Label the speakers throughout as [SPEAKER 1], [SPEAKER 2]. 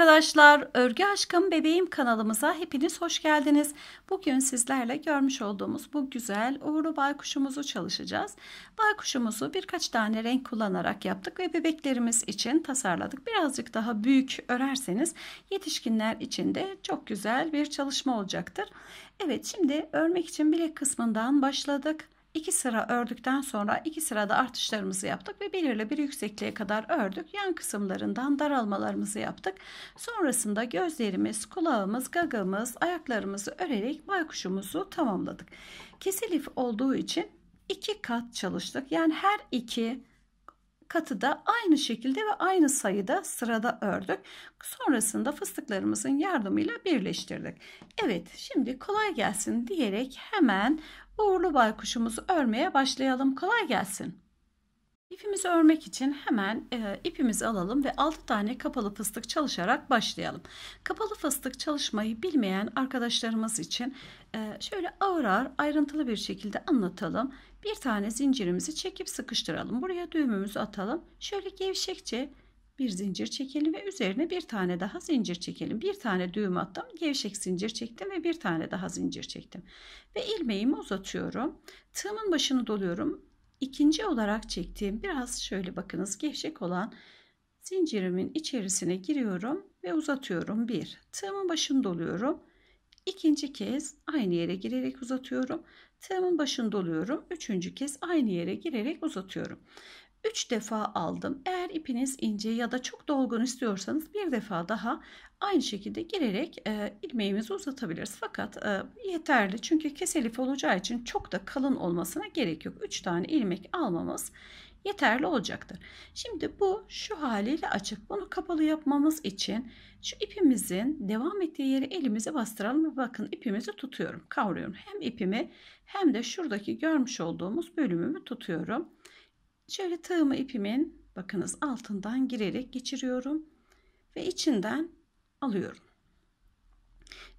[SPEAKER 1] arkadaşlar, Örgü Aşkım Bebeğim kanalımıza hepiniz hoş geldiniz. Bugün sizlerle görmüş olduğumuz bu güzel uğurlu baykuşumuzu çalışacağız. Baykuşumuzu birkaç tane renk kullanarak yaptık ve bebeklerimiz için tasarladık. Birazcık daha büyük örerseniz yetişkinler için de çok güzel bir çalışma olacaktır. Evet şimdi örmek için bilek kısmından başladık. 2 sıra ördükten sonra 2 sırada artışlarımızı yaptık ve belirli bir yüksekliğe kadar ördük. Yan kısımlarından daralmalarımızı yaptık. Sonrasında gözlerimiz, kulağımız, gagamız, ayaklarımızı örerek baykuşumuzu tamamladık. Kesil olduğu için 2 kat çalıştık. Yani her iki katı da aynı şekilde ve aynı sayıda sırada ördük. Sonrasında fıstıklarımızın yardımıyla birleştirdik. Evet şimdi kolay gelsin diyerek hemen uğurlu baykuşumuzu örmeye başlayalım. Kolay gelsin. İpimizi örmek için hemen e, ipimizi alalım ve 6 tane kapalı fıstık çalışarak başlayalım. Kapalı fıstık çalışmayı bilmeyen arkadaşlarımız için e, şöyle ağır ağır ayrıntılı bir şekilde anlatalım. Bir tane zincirimizi çekip sıkıştıralım. Buraya düğümümüzü atalım. Şöyle gevşekçe bir zincir çekelim ve üzerine bir tane daha zincir çekelim. Bir tane düğüm attım, gevşek zincir çektim ve bir tane daha zincir çektim. Ve ilmeğimi uzatıyorum. Tığımın başını doluyorum. İkinci olarak çektiğim biraz şöyle bakınız gevşek olan zincirimin içerisine giriyorum ve uzatıyorum. Bir, tığımın başını doluyorum. İkinci kez aynı yere girerek uzatıyorum. Tığımın başını doluyorum. Üçüncü kez aynı yere girerek uzatıyorum. 3 defa aldım. Eğer ipiniz ince ya da çok dolgun istiyorsanız bir defa daha aynı şekilde girerek e, ilmeğimizi uzatabiliriz. Fakat e, yeterli çünkü keselif olacağı için çok da kalın olmasına gerek yok. 3 tane ilmek almamız yeterli olacaktır. Şimdi bu şu haliyle açık. Bunu kapalı yapmamız için şu ipimizin devam ettiği yeri elimize bastıralım bakın ipimizi tutuyorum. Kavruyorum. Hem ipimi hem de şuradaki görmüş olduğumuz bölümümü tutuyorum. Şöyle tığımı ipimin bakınız altından girerek geçiriyorum ve içinden alıyorum.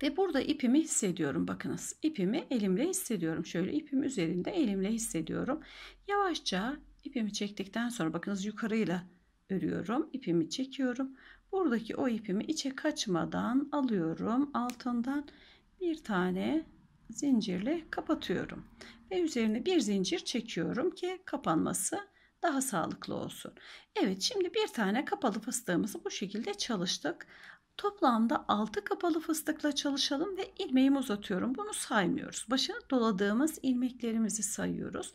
[SPEAKER 1] Ve burada ipimi hissediyorum. Bakınız ipimi elimle hissediyorum. Şöyle ipim üzerinde elimle hissediyorum. Yavaşça ipimi çektikten sonra bakınız yukarıyla örüyorum. ipimi çekiyorum. Buradaki o ipimi içe kaçmadan alıyorum. Altından bir tane zincirle kapatıyorum. Ve üzerine bir zincir çekiyorum ki kapanması daha sağlıklı olsun. Evet şimdi bir tane kapalı fıstığımızı bu şekilde çalıştık. Toplamda 6 kapalı fıstıkla çalışalım ve ilmeğimi uzatıyorum. Bunu saymıyoruz. Başını doladığımız ilmeklerimizi sayıyoruz.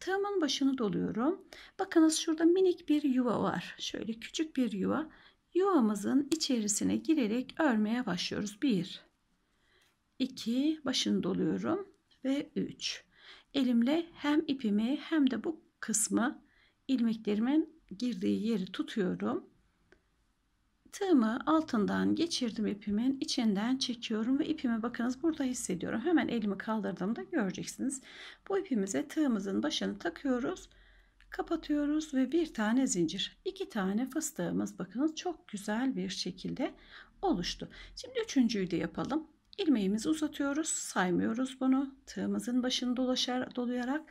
[SPEAKER 1] Tığımın başını doluyorum. Bakınız şurada minik bir yuva var. Şöyle küçük bir yuva. Yuvamızın içerisine girerek örmeye başlıyoruz. 1 2 başını doluyorum ve 3. Elimle hem ipimi hem de bu kısmı ilmeklerimin girdiği yeri tutuyorum. Tığımı altından geçirdim ipimin içinden çekiyorum ve ipimi bakınız burada hissediyorum. Hemen elimi kaldırdığımda göreceksiniz. Bu ipimize tığımızın başını takıyoruz. Kapatıyoruz ve bir tane zincir. iki tane fıstığımız bakınız çok güzel bir şekilde oluştu. Şimdi üçüncüyü de yapalım. İlmeğimizi uzatıyoruz. Saymıyoruz bunu. Tığımızın başını dolaşar, dolayarak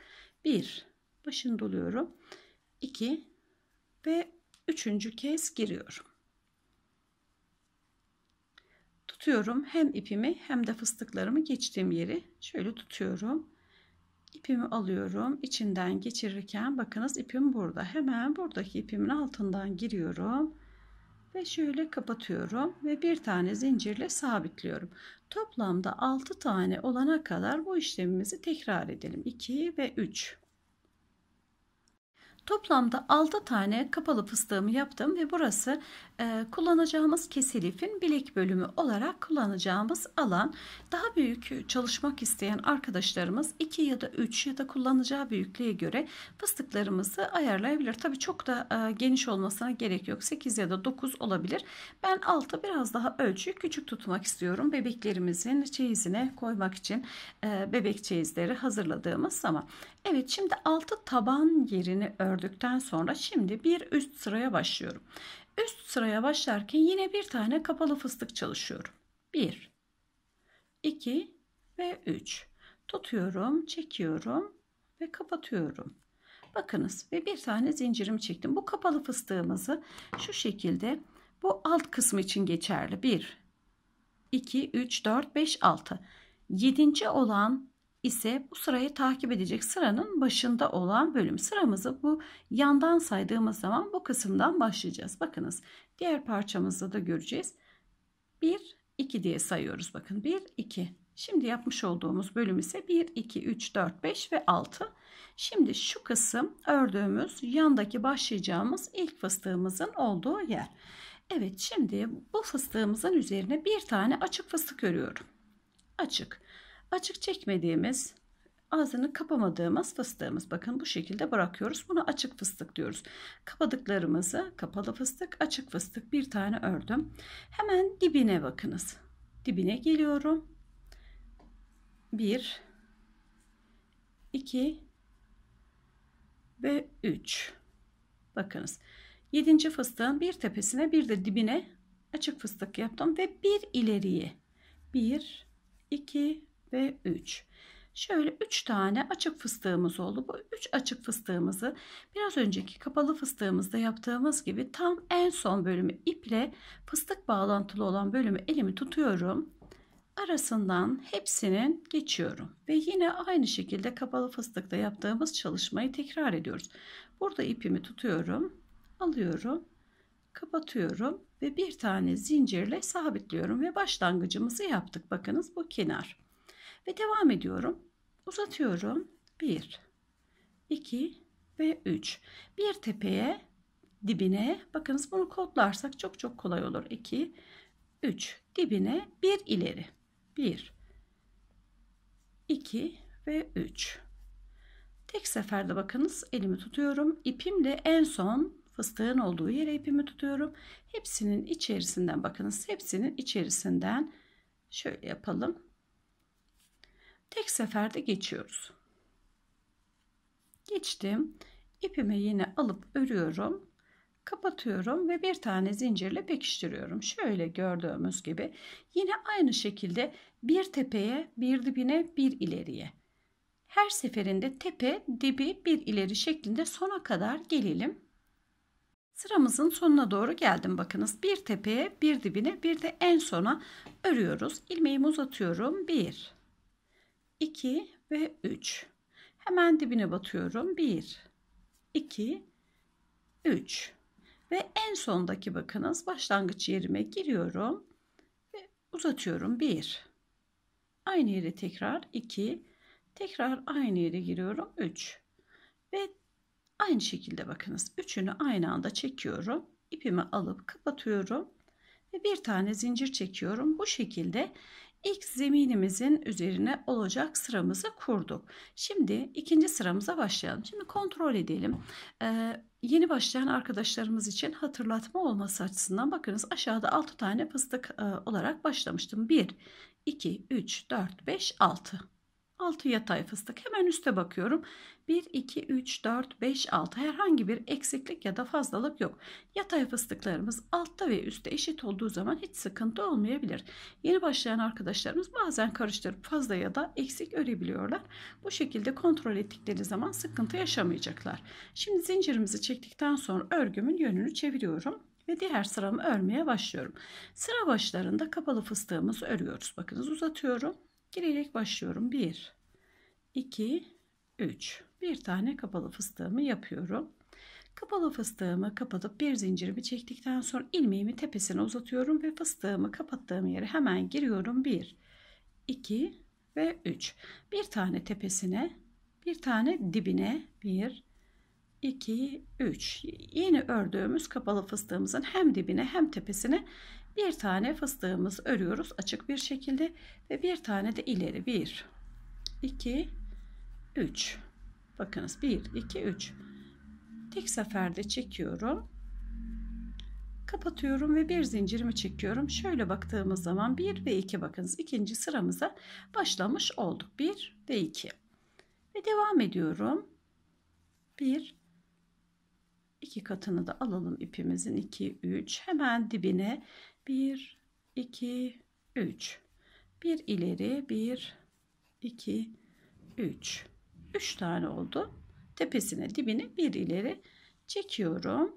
[SPEAKER 1] bir başını doluyorum. 2 ve üçüncü kez giriyorum. Tutuyorum hem ipimi hem de fıstıklarımı geçtiğim yeri şöyle tutuyorum. İpimi alıyorum. içinden geçirirken bakınız ipim burada. Hemen buradaki ipimin altından giriyorum. Ve şöyle kapatıyorum ve bir tane zincirle sabitliyorum. Toplamda 6 tane olana kadar bu işlemimizi tekrar edelim. 2 ve 3. Toplamda 6 tane kapalı fıstığımı yaptım ve burası e, kullanacağımız kesilifin bilek bölümü olarak kullanacağımız alan. Daha büyük e, çalışmak isteyen arkadaşlarımız 2 ya da 3 ya da kullanacağı büyüklüğe göre fıstıklarımızı ayarlayabilir. Tabi çok da e, geniş olmasına gerek yok 8 ya da 9 olabilir. Ben 6 biraz daha ölçü küçük tutmak istiyorum bebeklerimizin çeyizine koymak için e, bebek çeyizleri hazırladığımız zaman. Evet şimdi 6 taban yerini ördükten sonra şimdi bir üst sıraya başlıyorum. Üst sıraya başlarken yine bir tane kapalı fıstık çalışıyorum. 1 2 ve 3 tutuyorum, çekiyorum ve kapatıyorum. Bakınız ve bir tane zincirimi çektim. Bu kapalı fıstığımızı şu şekilde bu alt kısmı için geçerli. 1 2 3 4 5 6 7. olan ise bu sırayı takip edecek sıranın başında olan bölüm. Sıramızı bu yandan saydığımız zaman bu kısımdan başlayacağız. Bakınız diğer parçamızda da göreceğiz. 1, 2 diye sayıyoruz. Bakın 1, 2. Şimdi yapmış olduğumuz bölüm ise 1, 2, 3, 4, 5 ve 6. Şimdi şu kısım ördüğümüz yandaki başlayacağımız ilk fıstığımızın olduğu yer. Evet şimdi bu fıstığımızın üzerine bir tane açık fıstık örüyorum. Açık açık çekmediğimiz ağzını kapamadığımız fıstığımız. Bakın bu şekilde bırakıyoruz. Bunu açık fıstık diyoruz. Kapadıklarımızı kapalı fıstık, açık fıstık bir tane ördüm. Hemen dibine bakınız. Dibine geliyorum. 1 2 ve 3. Bakınız. 7. fıstığın bir tepesine bir de dibine açık fıstık yaptım ve bir ileriye. 1 2 ve 3. Şöyle 3 tane açık fıstığımız oldu. Bu 3 açık fıstığımızı biraz önceki kapalı fıstığımızda yaptığımız gibi tam en son bölümü iple fıstık bağlantılı olan bölümü elimi tutuyorum. Arasından hepsinin geçiyorum. Ve yine aynı şekilde kapalı fıstıkta yaptığımız çalışmayı tekrar ediyoruz. Burada ipimi tutuyorum. Alıyorum. Kapatıyorum ve bir tane zincirle sabitliyorum ve başlangıcımızı yaptık. Bakınız bu kenar. Ve devam ediyorum. Uzatıyorum. 1, 2 ve 3. Bir tepeye dibine bakınız bunu kodlarsak çok çok kolay olur. 2, 3 dibine 1 ileri. 1, 2 ve 3. Tek seferde bakınız elimi tutuyorum. İpimle en son fıstığın olduğu yere ipimi tutuyorum. Hepsinin içerisinden bakınız hepsinin içerisinden şöyle yapalım. Tek seferde geçiyoruz. Geçtim. İpimi yine alıp örüyorum. Kapatıyorum ve bir tane zincirle pekiştiriyorum. Şöyle gördüğümüz gibi yine aynı şekilde bir tepeye, bir dibine, bir ileriye. Her seferinde tepe, dibi, bir ileri şeklinde sona kadar gelelim. Sıramızın sonuna doğru geldim. Bakınız bir tepeye, bir dibine, bir de en sona örüyoruz. İlmeğimi uzatıyorum. 1 2 ve 3. Hemen dibine batıyorum. 1, 2, 3. Ve en sondaki bakınız başlangıç yerime giriyorum ve uzatıyorum. 1. Aynı yere tekrar 2. Tekrar aynı yere giriyorum. 3. Ve aynı şekilde bakınız. Üçünü aynı anda çekiyorum. İpimi alıp kapatıyorum. Ve bir tane zincir çekiyorum. Bu şekilde ilk zeminimizin üzerine olacak sıramızı kurduk. Şimdi ikinci sıramıza başlayalım. Şimdi kontrol edelim. Ee, yeni başlayan arkadaşlarımız için hatırlatma olması açısından bakınız aşağıda 6 tane fıstık e, olarak başlamıştım. 1, 2, 3, 4, 5, 6. 6 yatay fıstık. Hemen üste bakıyorum. 1, 2, 3, 4, 5, 6 herhangi bir eksiklik ya da fazlalık yok. Yatay fıstıklarımız altta ve üstte eşit olduğu zaman hiç sıkıntı olmayabilir. Yeni başlayan arkadaşlarımız bazen karıştırıp fazla ya da eksik örebiliyorlar. Bu şekilde kontrol ettikleri zaman sıkıntı yaşamayacaklar. Şimdi zincirimizi çektikten sonra örgümün yönünü çeviriyorum ve diğer sıramı örmeye başlıyorum. Sıra başlarında kapalı fıstığımızı örüyoruz. Bakınız uzatıyorum. Girerek başlıyorum. 1 2, 3. Bir tane kapalı fıstığımı yapıyorum. Kapalı fıstığımı kapatıp bir zincirimi çektikten sonra ilmeğimi tepesine uzatıyorum ve fıstığımı kapattığım yere hemen giriyorum. 1, 2 ve 3. Bir tane tepesine, bir tane dibine. 1, 2, 3. Yeni ördüğümüz kapalı fıstığımızın hem dibine hem tepesine bir tane fıstığımız örüyoruz açık bir şekilde ve bir tane de ileri. 1, 2, 3. 3. Bakınız 1, 2, 3. Tek seferde çekiyorum. Kapatıyorum ve bir zincirimi çekiyorum. Şöyle baktığımız zaman 1 ve 2 bakınız ikinci sıramıza başlamış olduk. 1 ve 2. Ve devam ediyorum. 1 2 katını da alalım ipimizin 2 3 hemen dibine 1 2 3 bir ileri 1 2 3 3 tane oldu. Tepesine dibine bir ileri çekiyorum.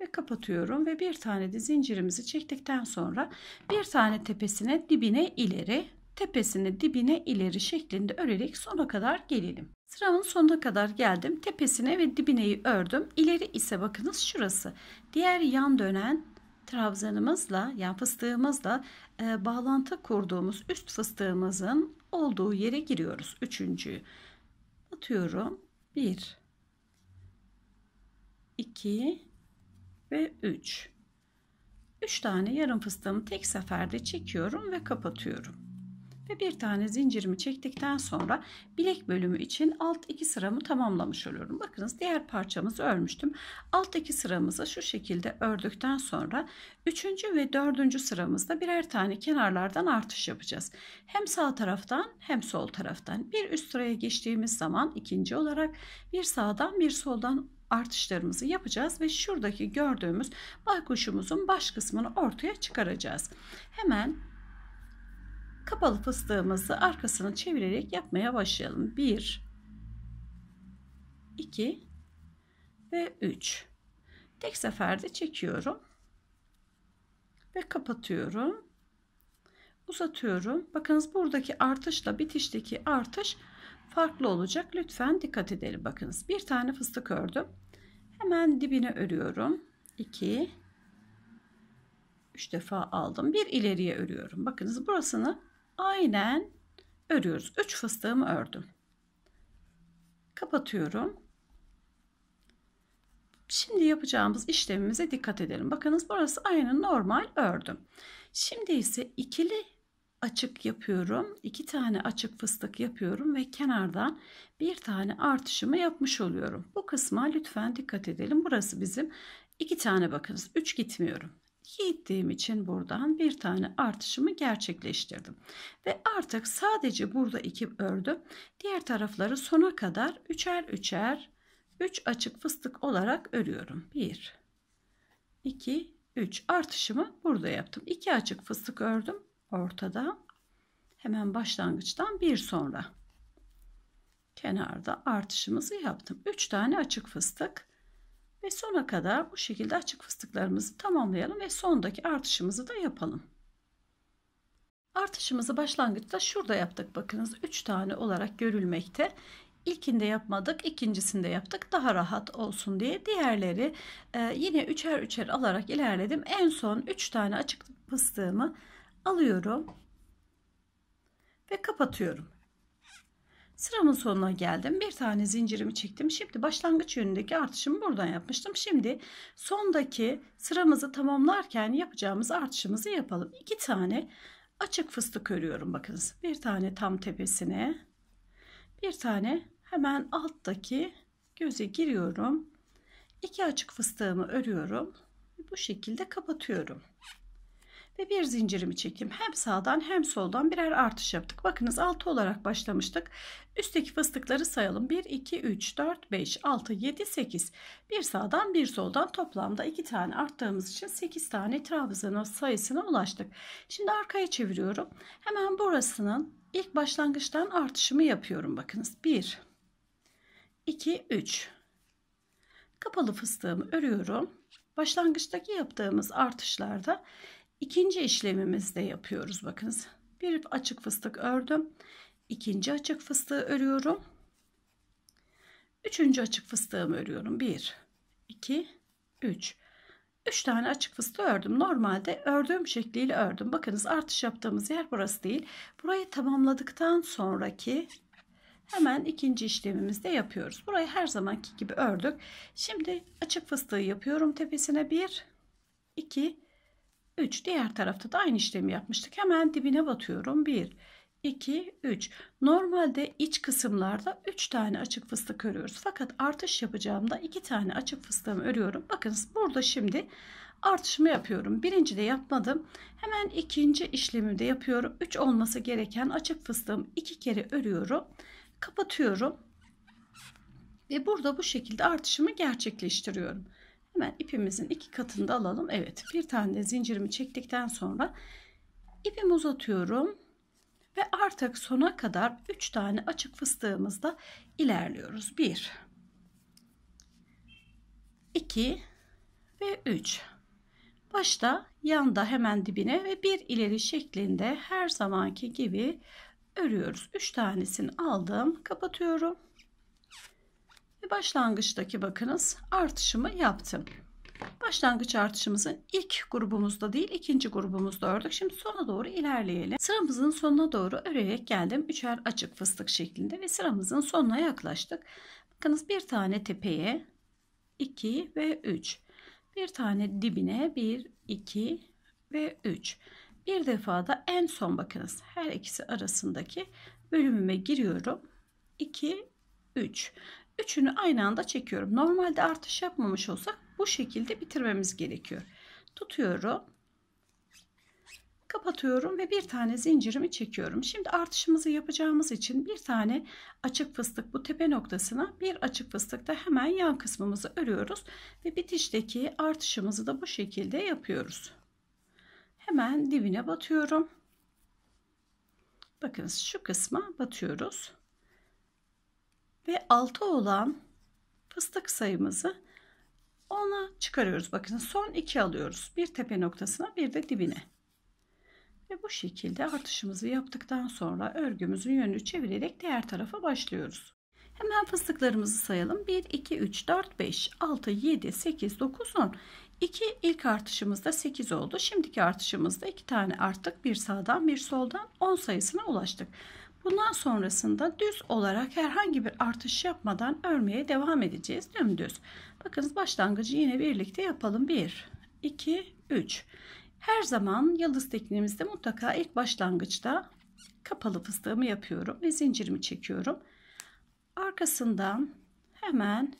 [SPEAKER 1] Ve kapatıyorum ve bir tane de zincirimizi çektikten sonra bir tane tepesine dibine ileri tepesine, dibine ileri şeklinde örerek sona kadar gelelim. Sıranın sonuna kadar geldim. Tepesine ve dibineyi ördüm. İleri ise bakınız şurası. Diğer yan dönen trabzanımızla, yan fıstığımızla e, bağlantı kurduğumuz üst fıstığımızın olduğu yere giriyoruz. Üçüncüyü atıyorum. Bir, iki ve üç. Üç tane yarım fıstığımı tek seferde çekiyorum ve kapatıyorum ve bir tane zincirimi çektikten sonra bilek bölümü için alt iki sıramı tamamlamış oluyorum. Bakınız diğer parçamızı örmüştüm. Alt iki sıramızı şu şekilde ördükten sonra üçüncü ve dördüncü sıramızda birer tane kenarlardan artış yapacağız. Hem sağ taraftan hem sol taraftan. Bir üst sıraya geçtiğimiz zaman ikinci olarak bir sağdan bir soldan artışlarımızı yapacağız ve şuradaki gördüğümüz baykuşumuzun baş kısmını ortaya çıkaracağız. Hemen kapalı fıstığımızı arkasını çevirerek yapmaya başlayalım. 1 2 ve 3 tek seferde çekiyorum ve kapatıyorum uzatıyorum bakınız buradaki artışla bitişteki artış farklı olacak lütfen dikkat edelim bakınız bir tane fıstık ördüm hemen dibine örüyorum 2 3 defa aldım bir ileriye örüyorum bakınız burasını aynen örüyoruz. 3 fıstığımı ördüm. Kapatıyorum. Şimdi yapacağımız işlemimize dikkat edelim. Bakınız burası aynı normal ördüm. Şimdi ise ikili açık yapıyorum. iki tane açık fıstık yapıyorum ve kenardan bir tane artışımı yapmış oluyorum. Bu kısma lütfen dikkat edelim. Burası bizim iki tane bakınız. Üç gitmiyorum gittiğim için buradan bir tane artışımı gerçekleştirdim. Ve artık sadece burada iki ördüm. Diğer tarafları sona kadar üçer üçer 3 açık fıstık olarak örüyorum. 1 2 3 artışımı burada yaptım. 2 açık fıstık ördüm ortada. Hemen başlangıçtan bir sonra kenarda artışımızı yaptım. 3 tane açık fıstık ve sona kadar bu şekilde açık fıstıklarımızı tamamlayalım ve sondaki artışımızı da yapalım. Artışımızı başlangıçta şurada yaptık. Bakınız 3 tane olarak görülmekte. İlkinde yapmadık, ikincisinde yaptık. Daha rahat olsun diye diğerleri e, yine üçer üçer alarak ilerledim. En son 3 tane açık fıstığımı alıyorum ve kapatıyorum. Sıramın sonuna geldim. Bir tane zincirimi çektim. Şimdi başlangıç yönündeki artışımı buradan yapmıştım. Şimdi sondaki sıramızı tamamlarken yapacağımız artışımızı yapalım. İki tane açık fıstık örüyorum bakınız. Bir tane tam tepesine, bir tane hemen alttaki göze giriyorum. İki açık fıstığımı örüyorum. Bu şekilde kapatıyorum ve bir zincirimi çekeyim. Hem sağdan hem soldan birer artış yaptık. Bakınız 6 olarak başlamıştık. Üstteki fıstıkları sayalım. 1, 2, 3, 4, 5, 6, 7, 8. Bir sağdan bir soldan toplamda 2 tane arttığımız için 8 tane trabzanın sayısına ulaştık. Şimdi arkaya çeviriyorum. Hemen burasının ilk başlangıçtan artışımı yapıyorum. Bakınız 1, 2, 3. Kapalı fıstığımı örüyorum. Başlangıçtaki yaptığımız artışlarda İkinci işlemimizde yapıyoruz bakınız. Bir açık fıstık ördüm. İkinci açık fıstığı örüyorum. Üçüncü açık fıstığımı örüyorum. Bir, iki, üç. Üç tane açık fıstığı ördüm. Normalde ördüğüm şekliyle ördüm. Bakınız artış yaptığımız yer burası değil. Burayı tamamladıktan sonraki hemen ikinci işlemimizde yapıyoruz. Burayı her zamanki gibi ördük. Şimdi açık fıstığı yapıyorum tepesine. Bir, iki, üç. 3 diğer tarafta da aynı işlemi yapmıştık. Hemen dibine batıyorum. 1 2 3. Normalde iç kısımlarda 3 tane açık fıstık örüyoruz. Fakat artış yapacağımda 2 tane açık fıstığımı örüyorum. Bakınız burada şimdi artışımı yapıyorum. Birinci de yapmadım. Hemen ikinci işlemimi de yapıyorum. 3 olması gereken açık fıstığımı 2 kere örüyorum. Kapatıyorum. Ve burada bu şekilde artışımı gerçekleştiriyorum. Hemen ipimizin iki katını da alalım. Evet bir tane de zincirimi çektikten sonra ipimi uzatıyorum. Ve artık sona kadar 3 tane açık fıstığımızda ilerliyoruz. 1 2 ve 3 başta yanda hemen dibine ve bir ileri şeklinde her zamanki gibi örüyoruz. 3 tanesini aldım kapatıyorum başlangıçtaki bakınız artışımı yaptım. Başlangıç artışımızı ilk grubumuzda değil ikinci grubumuzda ördük. Şimdi sona doğru ilerleyelim. Sıramızın sonuna doğru örerek geldim. Üçer açık fıstık şeklinde ve sıramızın sonuna yaklaştık. Bakınız bir tane tepeye 2 ve 3. Bir tane dibine 1, 2 ve 3. Bir defa da en son bakınız her ikisi arasındaki bölümüme giriyorum. 2, 3. Üçünü aynı anda çekiyorum. Normalde artış yapmamış olsak bu şekilde bitirmemiz gerekiyor. Tutuyorum. Kapatıyorum ve bir tane zincirimi çekiyorum. Şimdi artışımızı yapacağımız için bir tane açık fıstık bu tepe noktasına bir açık fıstık da hemen yan kısmımızı örüyoruz. Ve bitişteki artışımızı da bu şekilde yapıyoruz. Hemen dibine batıyorum. Bakınız, şu kısma batıyoruz ve 6 olan fıstık sayımızı ona çıkarıyoruz. Bakın son 2 alıyoruz. Bir tepe noktasına bir de dibine. Ve bu şekilde artışımızı yaptıktan sonra örgümüzün yönünü çevirerek diğer tarafa başlıyoruz. Hemen fıstıklarımızı sayalım. 1, 2, 3, 4, 5, 6, 7, 8, 9, 10. 2 ilk artışımızda 8 oldu. Şimdiki artışımızda 2 tane arttık. Bir sağdan bir soldan 10 sayısına ulaştık. Bundan sonrasında düz olarak herhangi bir artış yapmadan örmeye devam edeceğiz. Dümdüz. Bakınız başlangıcı yine birlikte yapalım. 1, 2, 3. Her zaman yıldız tekniğimizde mutlaka ilk başlangıçta kapalı fıstığımı yapıyorum ve zincirimi çekiyorum. Arkasından hemen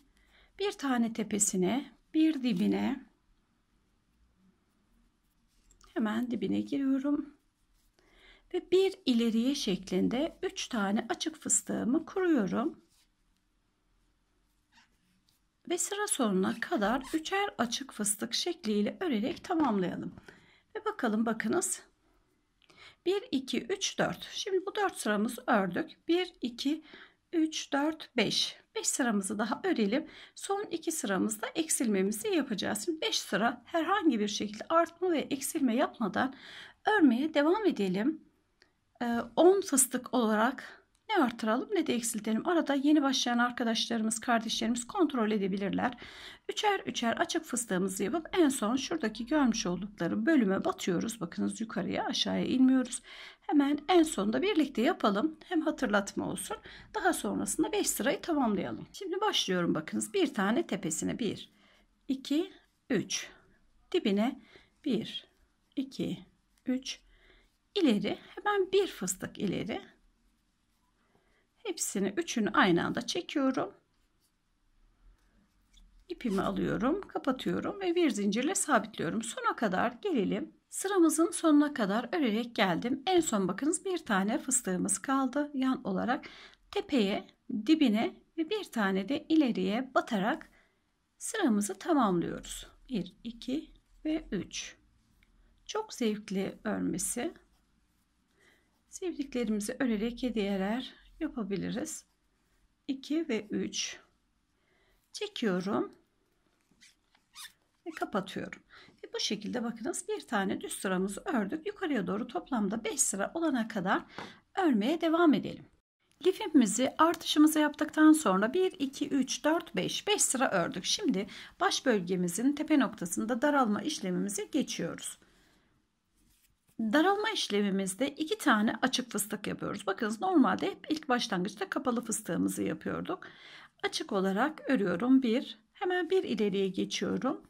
[SPEAKER 1] bir tane tepesine, bir dibine hemen dibine giriyorum ve bir ileriye şeklinde 3 tane açık fıstığımı kuruyorum. Ve sıra sonuna kadar üçer açık fıstık şekliyle örerek tamamlayalım. Ve bakalım bakınız. 1, 2, 3, 4. Şimdi bu 4 sıramızı ördük. 1, 2, 3, 4, 5. 5 sıramızı daha örelim. Son 2 sıramızda eksilmemizi yapacağız. Şimdi 5 sıra herhangi bir şekilde artma ve eksilme yapmadan örmeye devam edelim. 10 ee, fıstık olarak ne artıralım ne de eksiltelim. Arada yeni başlayan arkadaşlarımız, kardeşlerimiz kontrol edebilirler. Üçer üçer açık fıstığımızı yapıp en son şuradaki görmüş oldukları bölüme batıyoruz. Bakınız yukarıya aşağıya inmiyoruz. Hemen en sonunda birlikte yapalım. Hem hatırlatma olsun. Daha sonrasında 5 sırayı tamamlayalım. Şimdi başlıyorum bakınız. Bir tane tepesine 1, 2, 3. Dibine 1, 2, 3, 4 ileri hemen bir fıstık ileri hepsini üçünü aynı anda çekiyorum ipimi alıyorum kapatıyorum ve bir zincirle sabitliyorum sona kadar gelelim sıramızın sonuna kadar örerek geldim en son bakınız bir tane fıstığımız kaldı yan olarak tepeye dibine ve bir tane de ileriye batarak sıramızı tamamlıyoruz 1 2 ve 3 çok zevkli örmesi Sevdiklerimizi örerek hediyeler yapabiliriz. 2 ve 3 çekiyorum ve kapatıyorum. Ve bu şekilde bakınız bir tane düz sıramızı ördük. Yukarıya doğru toplamda 5 sıra olana kadar örmeye devam edelim. Lifimizi artışımızı yaptıktan sonra 1, 2, 3, 4, 5, 5 sıra ördük. Şimdi baş bölgemizin tepe noktasında daralma işlemimize geçiyoruz. Daralma işlemimizde iki tane açık fıstık yapıyoruz. Bakınız normalde hep ilk başlangıçta kapalı fıstığımızı yapıyorduk. Açık olarak örüyorum. Bir, hemen bir ileriye geçiyorum.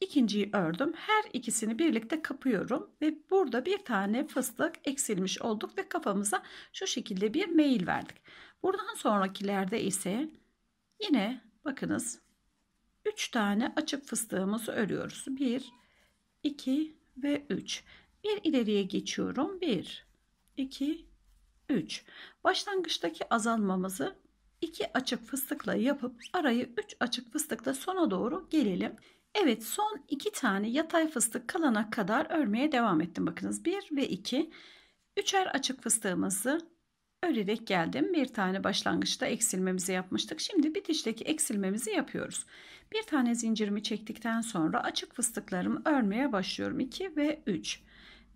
[SPEAKER 1] İkinciyi ördüm. Her ikisini birlikte kapıyorum ve burada bir tane fıstık eksilmiş olduk ve kafamıza şu şekilde bir meyil verdik. Buradan sonrakilerde ise yine bakınız 3 tane açık fıstığımızı örüyoruz. 1 2 ve 3. Bir ileriye geçiyorum. 1, 2, 3. Başlangıçtaki azalmamızı 2 açık fıstıkla yapıp arayı 3 açık fıstıkla sona doğru gelelim. Evet son 2 tane yatay fıstık kalana kadar örmeye devam ettim. Bakınız 1 ve 2. Üçer açık fıstığımızı örerek geldim. Bir tane başlangıçta eksilmemizi yapmıştık. Şimdi bitişteki eksilmemizi yapıyoruz. Bir tane zincirimi çektikten sonra açık fıstıklarımı örmeye başlıyorum. 2 ve 3.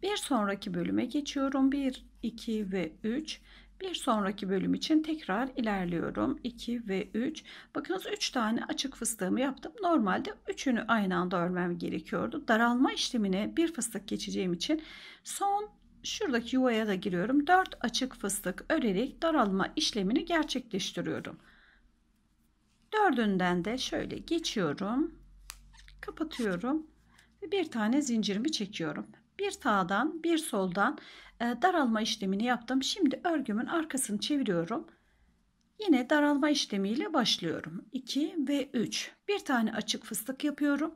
[SPEAKER 1] Bir sonraki bölüme geçiyorum. 1, 2 ve 3. Bir sonraki bölüm için tekrar ilerliyorum. 2 ve 3. Bakınız 3 tane açık fıstığımı yaptım. Normalde üçünü aynı anda örmem gerekiyordu. Daralma işlemine bir fıstık geçeceğim için son şuradaki yuvaya da giriyorum. 4 açık fıstık örerek daralma işlemini gerçekleştiriyorum. Dördünden de şöyle geçiyorum. Kapatıyorum. Ve bir tane zincirimi çekiyorum. Bir sağdan bir soldan e, daralma işlemini yaptım. Şimdi örgümün arkasını çeviriyorum. Yine daralma işlemiyle başlıyorum. 2 ve 3. Bir tane açık fıstık yapıyorum.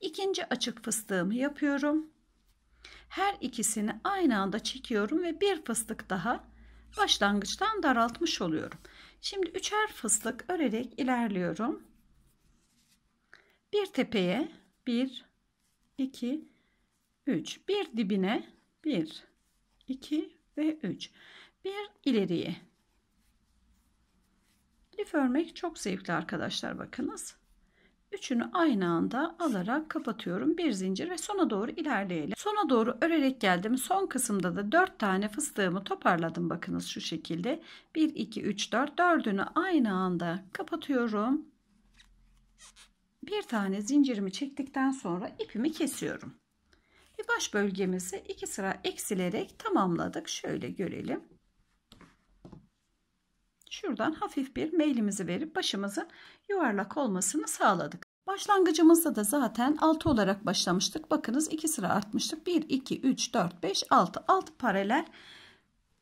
[SPEAKER 1] İkinci açık fıstığımı yapıyorum. Her ikisini aynı anda çekiyorum ve bir fıstık daha başlangıçtan daraltmış oluyorum. Şimdi üçer fıstık örerek ilerliyorum. Bir tepeye 1 2 3 bir dibine 1 2 ve 3 bir ileriye. Lif örmek çok zevkli arkadaşlar bakınız. Üçünü aynı anda alarak kapatıyorum. Bir zincir ve sona doğru ilerleyelim. Sona doğru örerek geldim. Son kısımda da 4 tane fıstığımı toparladım. Bakınız şu şekilde. 1, 2, 3, 4. Dördünü aynı anda kapatıyorum. Bir tane zincirimi çektikten sonra ipimi kesiyorum. Ve baş bölgemizi iki sıra eksilerek tamamladık. Şöyle görelim. Şuradan hafif bir meylimizi verip başımızın yuvarlak olmasını sağladık. Başlangıcımızda da zaten 6 olarak başlamıştık. Bakınız 2 sıra artmıştık. 1, 2, 3, 4, 5, 6. 6 paralel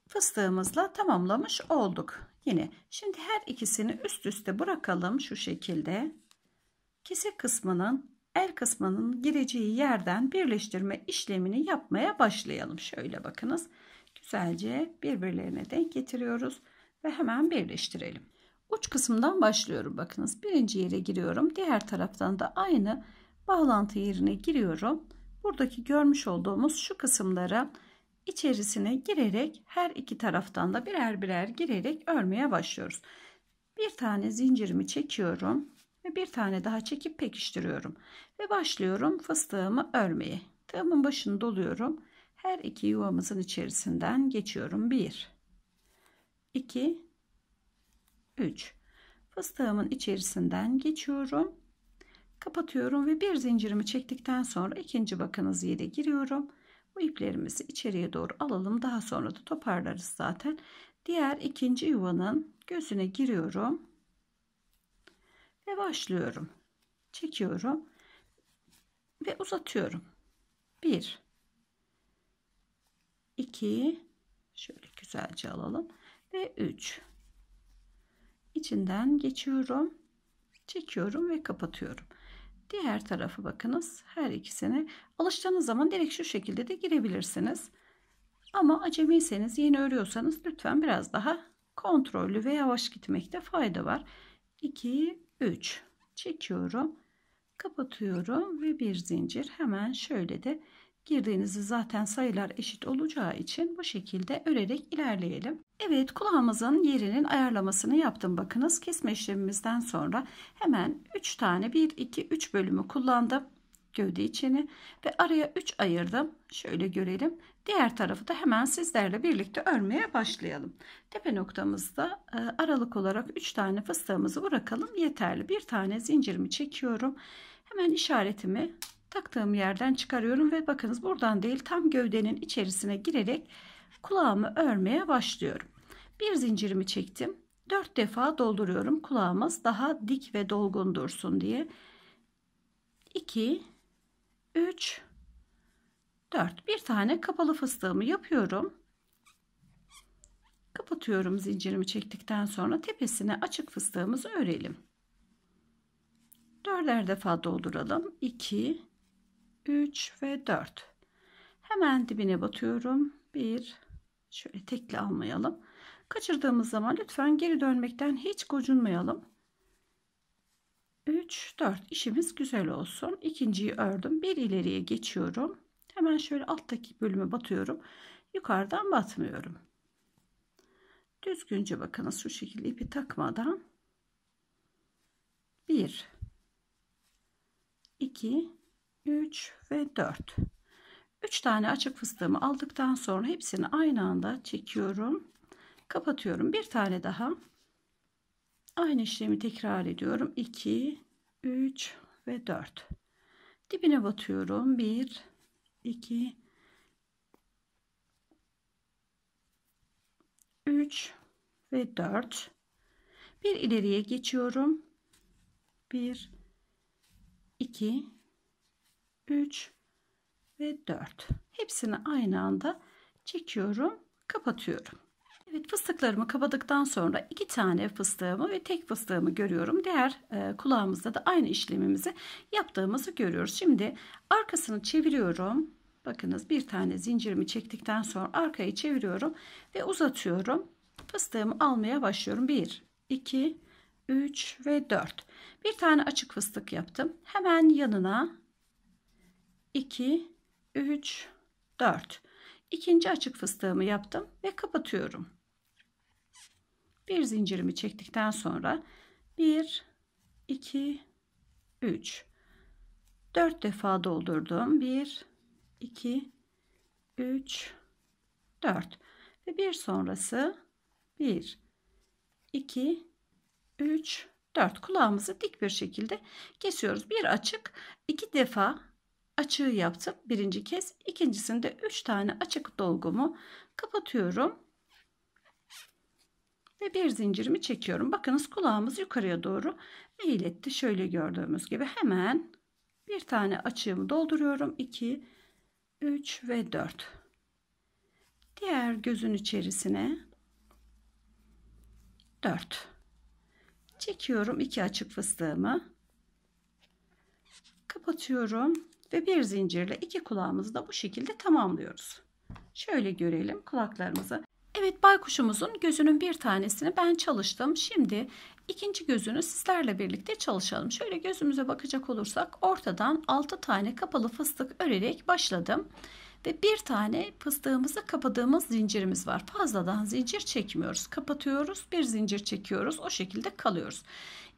[SPEAKER 1] fıstığımızla tamamlamış olduk. Yine şimdi her ikisini üst üste bırakalım şu şekilde. Kese kısmının el kısmının gireceği yerden birleştirme işlemini yapmaya başlayalım. Şöyle bakınız. Güzelce birbirlerine denk getiriyoruz ve hemen birleştirelim. Uç kısımdan başlıyorum bakınız. Birinci yere giriyorum. Diğer taraftan da aynı bağlantı yerine giriyorum. Buradaki görmüş olduğumuz şu kısımlara içerisine girerek her iki taraftan da birer birer girerek örmeye başlıyoruz. Bir tane zincirimi çekiyorum ve bir tane daha çekip pekiştiriyorum ve başlıyorum fıstığımı örmeye. Tığımın başını doluyorum. Her iki yuvamızın içerisinden geçiyorum. 1 2 3 fıstığımın içerisinden geçiyorum kapatıyorum ve bir zincirimi çektikten sonra ikinci bakınız yere giriyorum bu iplerimizi içeriye doğru alalım daha sonra da toparlarız zaten diğer ikinci yuvanın gözüne giriyorum ve başlıyorum çekiyorum ve uzatıyorum 1 2 şöyle güzelce alalım ve 3 içinden geçiyorum çekiyorum ve kapatıyorum diğer tarafı bakınız her ikisini alıştığınız zaman direkt şu şekilde de girebilirsiniz ama acemiyseniz yeni örüyorsanız lütfen biraz daha kontrollü ve yavaş gitmekte fayda var 2 3 çekiyorum kapatıyorum ve bir zincir hemen şöyle de girdiğinizde zaten sayılar eşit olacağı için bu şekilde örerek ilerleyelim. Evet kulağımızın yerinin ayarlamasını yaptım. Bakınız kesme işlemimizden sonra hemen 3 tane 1 2 3 bölümü kullandım gövde içini ve araya 3 ayırdım. Şöyle görelim. Diğer tarafı da hemen sizlerle birlikte örmeye başlayalım. Tepe noktamızda e, aralık olarak 3 tane fıstığımızı bırakalım. Yeterli. Bir tane zincirimi çekiyorum. Hemen işaretimi taktığım yerden çıkarıyorum ve bakınız buradan değil tam gövdenin içerisine girerek kulağımı örmeye başlıyorum. Bir zincirimi çektim. 4 defa dolduruyorum kulağımız daha dik ve dolgun dursun diye. 2 3 4 bir tane kapalı fıstığımı yapıyorum. Kapatıyorum zincirimi çektikten sonra tepesine açık fıstığımızı örelim. Dörder defa dolduralım. 2 3 ve 4. Hemen dibine batıyorum. Bir, şöyle tekli almayalım. Kaçırdığımız zaman lütfen geri dönmekten hiç gocunmayalım. 3 4 işimiz güzel olsun. İkinciyi ördüm. Bir ileriye geçiyorum. Hemen şöyle alttaki bölüme batıyorum. Yukarıdan batmıyorum. Düzgünce bakınız şu şekilde ipi takmadan 1 2 3 ve 4. 3 tane açık fıstığımı aldıktan sonra hepsini aynı anda çekiyorum. Kapatıyorum. Bir tane daha. Aynı işlemi tekrar ediyorum. 2, 3 ve 4. Dibine batıyorum. 1, 2, 3 ve 4. Bir ileriye geçiyorum. 1, 2, 3 ve 4. Hepsini aynı anda çekiyorum, kapatıyorum. Evet fıstıklarımı kapadıktan sonra iki tane fıstığımı ve tek fıstığımı görüyorum. Diğer e, kulağımızda da aynı işlemimizi yaptığımızı görüyoruz. Şimdi arkasını çeviriyorum. Bakınız bir tane zincirimi çektikten sonra arkayı çeviriyorum ve uzatıyorum. Fıstığımı almaya başlıyorum. 1, 2, 3 ve 4. Bir tane açık fıstık yaptım. Hemen yanına 2, 3, 4. İkinci açık fıstığımı yaptım ve kapatıyorum. Bir zincirimi çektikten sonra 1, 2, 3. 4 defa doldurdum. 1, 2, 3, 4. Ve bir sonrası 1, 2, 3, 4. Kulağımızı dik bir şekilde kesiyoruz. Bir açık, iki defa açığı yaptım birinci kez ikincisinde 3 tane açık dolgumu kapatıyorum ve bir zincirimi çekiyorum bakınız kulağımız yukarıya doğru eğiletti şöyle gördüğümüz gibi hemen bir tane açığımı dolduruyorum 2 3 ve 4 diğer gözün içerisine 4 çekiyorum iki açık fıstığımı kapatıyorum ve bir zincirle iki kulağımızı da bu şekilde tamamlıyoruz. Şöyle görelim kulaklarımızı. Evet baykuşumuzun gözünün bir tanesini ben çalıştım. Şimdi ikinci gözünü sizlerle birlikte çalışalım. Şöyle gözümüze bakacak olursak ortadan 6 tane kapalı fıstık örerek başladım. Ve bir tane fıstığımızı kapadığımız zincirimiz var. Fazladan zincir çekmiyoruz. Kapatıyoruz bir zincir çekiyoruz o şekilde kalıyoruz.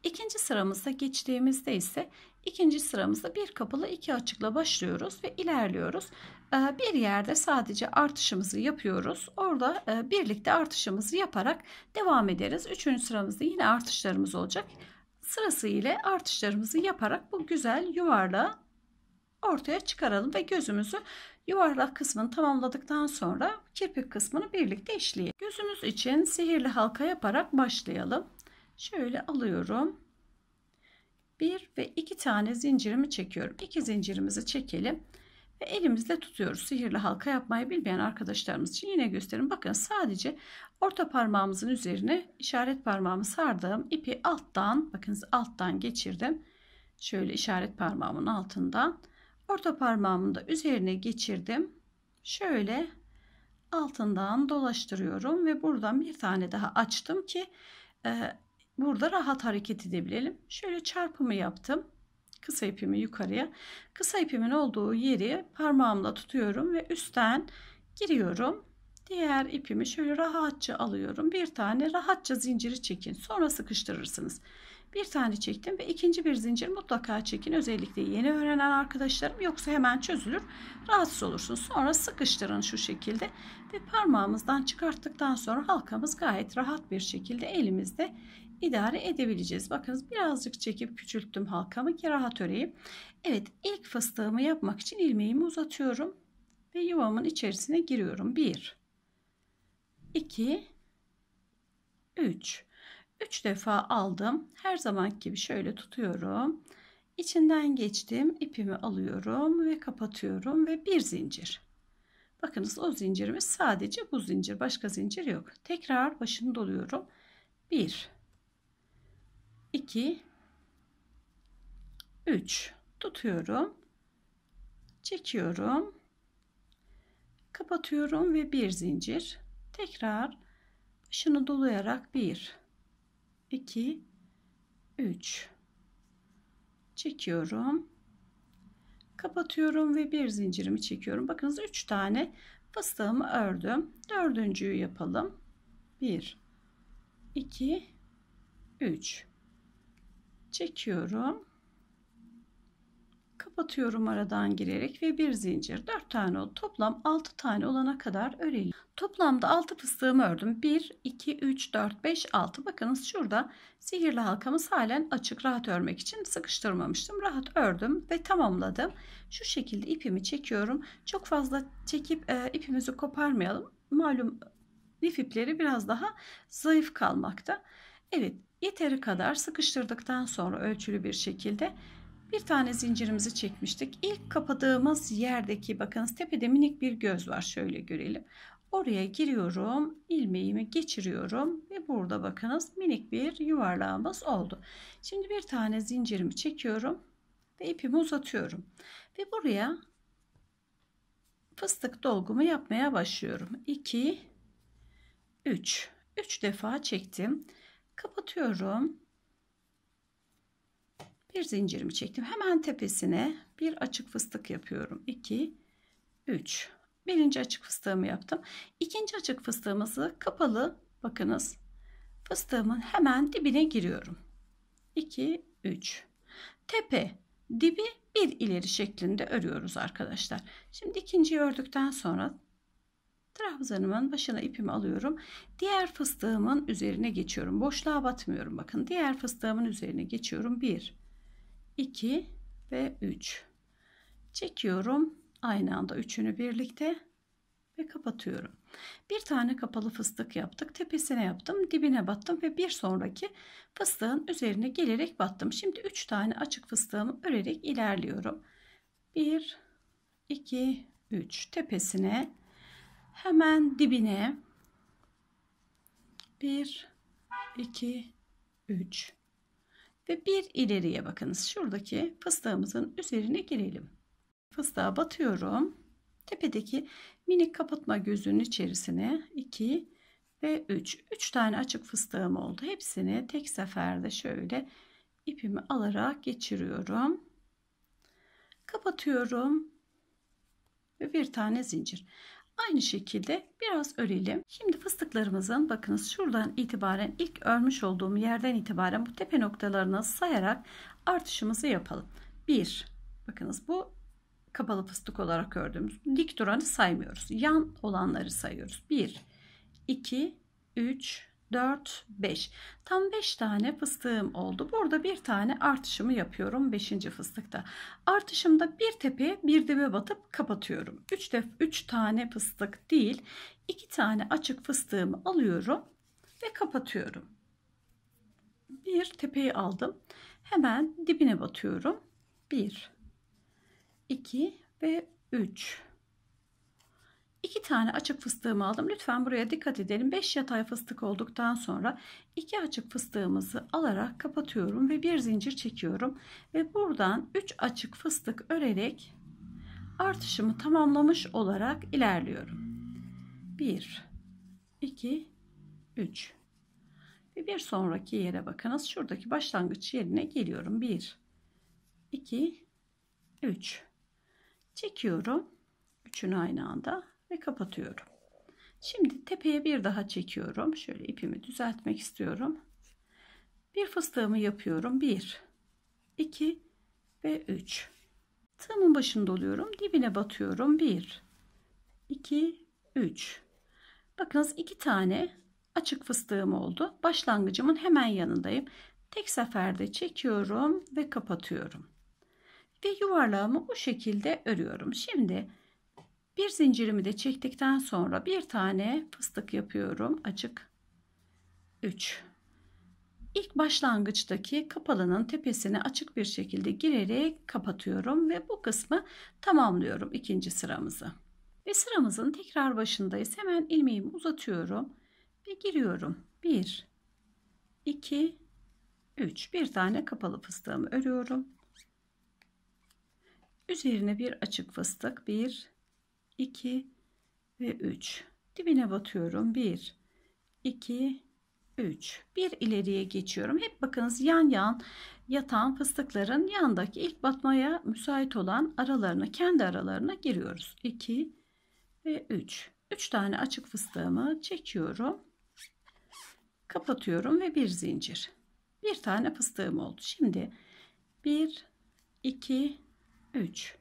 [SPEAKER 1] İkinci sıramızda geçtiğimizde ise İkinci sıramızda bir kapalı iki açıkla başlıyoruz ve ilerliyoruz. Ee, bir yerde sadece artışımızı yapıyoruz. Orada e, birlikte artışımızı yaparak devam ederiz. Üçüncü sıramızda yine artışlarımız olacak. Sırasıyla artışlarımızı yaparak bu güzel yuvarlağı ortaya çıkaralım ve gözümüzü yuvarlak kısmını tamamladıktan sonra kirpik kısmını birlikte işleyelim. Gözümüz için sihirli halka yaparak başlayalım. Şöyle alıyorum 1 ve 2 tane zincirimi çekiyorum. 2 zincirimizi çekelim ve elimizle tutuyoruz. Sihirli halka yapmayı bilmeyen arkadaşlarımız için yine gösterin. Bakın sadece orta parmağımızın üzerine işaret parmağımı sardığım ipi alttan bakınız alttan geçirdim. Şöyle işaret parmağımın altından orta parmağımın da üzerine geçirdim. Şöyle altından dolaştırıyorum ve buradan bir tane daha açtım ki e, burada rahat hareket edebilelim. Şöyle çarpımı yaptım. Kısa ipimi yukarıya. Kısa ipimin olduğu yeri parmağımla tutuyorum ve üstten giriyorum. Diğer ipimi şöyle rahatça alıyorum. Bir tane rahatça zinciri çekin. Sonra sıkıştırırsınız. Bir tane çektim ve ikinci bir zincir mutlaka çekin. Özellikle yeni öğrenen arkadaşlarım yoksa hemen çözülür. Rahatsız olursunuz. Sonra sıkıştırın şu şekilde ve parmağımızdan çıkarttıktan sonra halkamız gayet rahat bir şekilde elimizde idare edebileceğiz. Bakınız birazcık çekip küçülttüm halkamı ki rahat öreyim. Evet ilk fıstığımı yapmak için ilmeğimi uzatıyorum. Ve yuvamın içerisine giriyorum. 1 2 3 3 defa aldım. Her zamanki gibi şöyle tutuyorum. İçinden geçtim. ipimi alıyorum ve kapatıyorum ve bir zincir. Bakınız o zincirimiz sadece bu zincir. Başka zincir yok. Tekrar başını doluyorum. 1 2 3 tutuyorum çekiyorum kapatıyorum ve bir zincir tekrar başını dolayarak 1 2 3 çekiyorum kapatıyorum ve bir zincirimi çekiyorum bakınız 3 tane fıstığımı ördüm dördüncüyü yapalım 1 2 3 çekiyorum. Kapatıyorum aradan girerek ve bir zincir 4 tane oldu. Toplam 6 tane olana kadar öreyim. Toplamda 6 fıstığımı ördüm. 1, 2, 3, 4, 5, 6. Bakınız şurada sihirli halkamız halen açık. Rahat örmek için sıkıştırmamıştım. Rahat ördüm ve tamamladım. Şu şekilde ipimi çekiyorum. Çok fazla çekip e, ipimizi koparmayalım. Malum lif ipleri biraz daha zayıf kalmakta. Evet Yeteri kadar sıkıştırdıktan sonra ölçülü bir şekilde bir tane zincirimizi çekmiştik. İlk kapadığımız yerdeki bakınız tepede minik bir göz var. Şöyle görelim. Oraya giriyorum. ilmeğimi geçiriyorum. Ve burada bakınız minik bir yuvarlağımız oldu. Şimdi bir tane zincirimi çekiyorum. Ve ipimi uzatıyorum. Ve buraya fıstık dolgumu yapmaya başlıyorum. 2 3 3 defa çektim kapatıyorum. Bir zincirimi çektim. Hemen tepesine bir açık fıstık yapıyorum. 2 3 Birinci açık fıstığımı yaptım. İkinci açık fıstığımızı kapalı bakınız fıstığımın hemen dibine giriyorum. 2 3 Tepe dibi bir ileri şeklinde örüyoruz arkadaşlar. Şimdi ikinciyi ördükten sonra Trabzanımın başına ipimi alıyorum. Diğer fıstığımın üzerine geçiyorum. Boşluğa batmıyorum bakın. Diğer fıstığımın üzerine geçiyorum. 1, 2 ve 3. Çekiyorum. Aynı anda üçünü birlikte ve kapatıyorum. Bir tane kapalı fıstık yaptık. Tepesine yaptım. Dibine battım ve bir sonraki fıstığın üzerine gelerek battım. Şimdi 3 tane açık fıstığımı örerek ilerliyorum. 1, 2, 3. Tepesine Hemen dibine 1, 2, 3 ve bir ileriye bakınız. Şuradaki fıstığımızın üzerine girelim. Fıstığa batıyorum. Tepedeki minik kapatma gözünün içerisine 2 ve 3. 3 tane açık fıstığım oldu. Hepsini tek seferde şöyle ipimi alarak geçiriyorum. Kapatıyorum. Ve bir tane zincir. Aynı şekilde biraz örelim. Şimdi fıstıklarımızın bakınız şuradan itibaren ilk örmüş olduğum yerden itibaren bu tepe noktalarını sayarak artışımızı yapalım. 1 bakınız bu kapalı fıstık olarak ördüğümüz dik duranı saymıyoruz. Yan olanları sayıyoruz. 1 2 3 4, 5. Tam 5 tane fıstığım oldu. Burada bir tane artışımı yapıyorum 5. fıstıkta. Artışımda bir tepeye bir dibe batıp kapatıyorum. 3 def 3 tane fıstık değil, 2 tane açık fıstığımı alıyorum ve kapatıyorum. Bir tepeyi aldım. Hemen dibine batıyorum. 1 2 ve 3 2 tane açık fıstığımı aldım. Lütfen buraya dikkat edelim. 5 yatay fıstık olduktan sonra 2 açık fıstığımızı alarak kapatıyorum ve bir zincir çekiyorum. Ve buradan 3 açık fıstık örerek artışımı tamamlamış olarak ilerliyorum. 1 2 3 ve bir sonraki yere bakınız. Şuradaki başlangıç yerine geliyorum. 1 2 3 çekiyorum. Üçünü aynı anda ve kapatıyorum. Şimdi tepeye bir daha çekiyorum. Şöyle ipimi düzeltmek istiyorum. Bir fıstığımı yapıyorum. 1, 2 ve 3. Tığımın başında doluyorum. Dibine batıyorum. 1, 2, 3. Bakınız iki tane açık fıstığım oldu. Başlangıcımın hemen yanındayım. Tek seferde çekiyorum ve kapatıyorum. Ve yuvarlağımı bu şekilde örüyorum. Şimdi bir zincirimi de çektikten sonra bir tane fıstık yapıyorum. Açık 3. İlk başlangıçtaki kapalının tepesine açık bir şekilde girerek kapatıyorum ve bu kısmı tamamlıyorum ikinci sıramızı. Ve sıramızın tekrar başındayız. Hemen ilmeğimi uzatıyorum ve giriyorum. 1 2 3 bir tane kapalı fıstığımı örüyorum. Üzerine bir açık fıstık 1 2 ve 3 dibine batıyorum 1 2 3 bir ileriye geçiyorum hep bakınız yan yan yatan fıstıkların yandaki ilk batmaya müsait olan aralarına kendi aralarına giriyoruz 2 ve 3 3 tane açık fıstığımı çekiyorum kapatıyorum ve bir zincir bir tane fıstığım oldu şimdi 1 2 3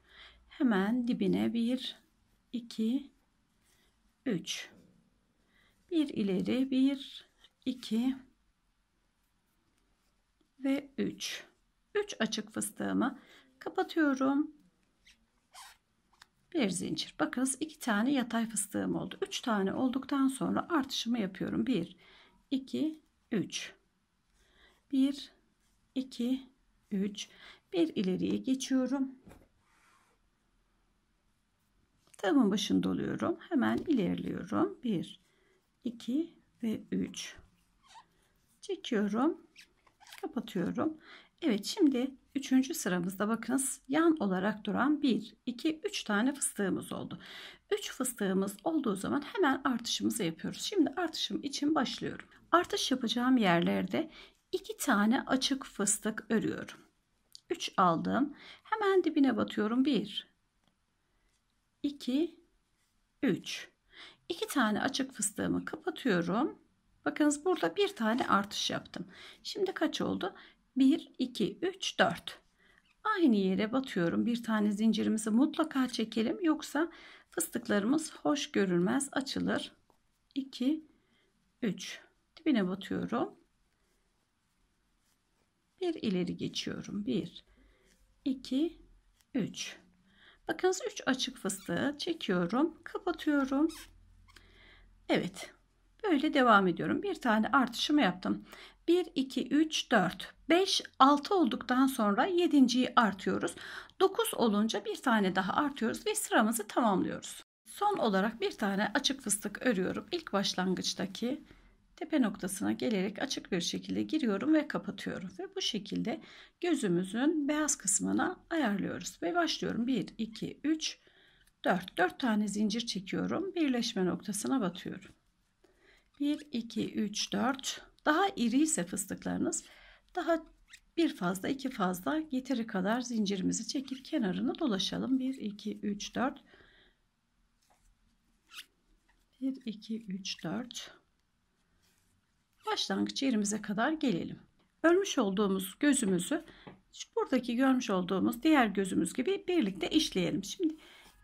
[SPEAKER 1] hemen dibine 1 2 3 bir ileri 1 2 ve 3 3 açık fıstığımı kapatıyorum bir zincir bakınız iki tane yatay fıstığım oldu 3 tane olduktan sonra artışımı yapıyorum 1 2 3 1 2 3 bir ileriye geçiyorum Tığımın başında oluyorum. Hemen ilerliyorum. 1, 2 ve 3. Çekiyorum. Kapatıyorum. Evet şimdi üçüncü sıramızda bakınız yan olarak duran 1, 2, 3 tane fıstığımız oldu. 3 fıstığımız olduğu zaman hemen artışımızı yapıyoruz. Şimdi artışım için başlıyorum. Artış yapacağım yerlerde 2 tane açık fıstık örüyorum. 3 aldım. Hemen dibine batıyorum. 1, 2, 3. 2 tane açık fıstığımı kapatıyorum. Bakınız burada bir tane artış yaptım. Şimdi kaç oldu? 1, 2, 3, 4. Aynı yere batıyorum. Bir tane zincirimizi mutlaka çekelim. Yoksa fıstıklarımız hoş görülmez. Açılır. 2, 3. Dibine batıyorum. Bir ileri geçiyorum. 1, 2, 3. Bakınız 3 açık fıstığı çekiyorum. Kapatıyorum. Evet. Böyle devam ediyorum. Bir tane artışımı yaptım. 1, 2, 3, 4, 5, 6 olduktan sonra 7.yi artıyoruz. 9 olunca bir tane daha artıyoruz ve sıramızı tamamlıyoruz. Son olarak bir tane açık fıstık örüyorum. İlk başlangıçtaki tepe noktasına gelerek açık bir şekilde giriyorum ve kapatıyorum. Ve bu şekilde gözümüzün beyaz kısmına ayarlıyoruz. Ve başlıyorum. 1, 2, 3, 4. 4 tane zincir çekiyorum. Birleşme noktasına batıyorum. 1, 2, 3, 4. Daha iri ise fıstıklarınız daha bir fazla iki fazla yeteri kadar zincirimizi çekip kenarını dolaşalım. 1, 2, 3, 4. 1, 2, 3, 4 başlangıç yerimize kadar gelelim. Örmüş olduğumuz gözümüzü buradaki görmüş olduğumuz diğer gözümüz gibi birlikte işleyelim. Şimdi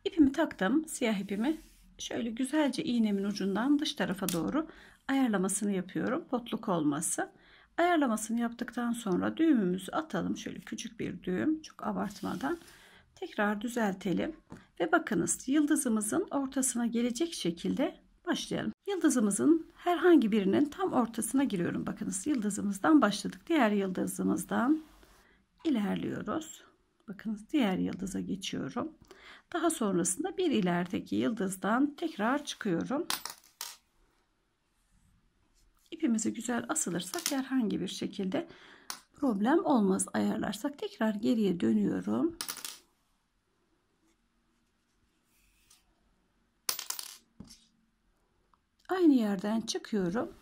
[SPEAKER 1] ipimi taktım. Siyah ipimi şöyle güzelce iğnemin ucundan dış tarafa doğru ayarlamasını yapıyorum. Potluk olması. Ayarlamasını yaptıktan sonra düğümümüzü atalım. Şöyle küçük bir düğüm. Çok abartmadan. Tekrar düzeltelim. Ve bakınız yıldızımızın ortasına gelecek şekilde başlayalım. Yıldızımızın herhangi birinin tam ortasına giriyorum. Bakınız yıldızımızdan başladık. Diğer yıldızımızdan ilerliyoruz. Bakınız diğer yıldıza geçiyorum. Daha sonrasında bir ilerideki yıldızdan tekrar çıkıyorum. İpimizi güzel asılırsak herhangi bir şekilde problem olmaz ayarlarsak tekrar geriye dönüyorum. aynı yerden çıkıyorum.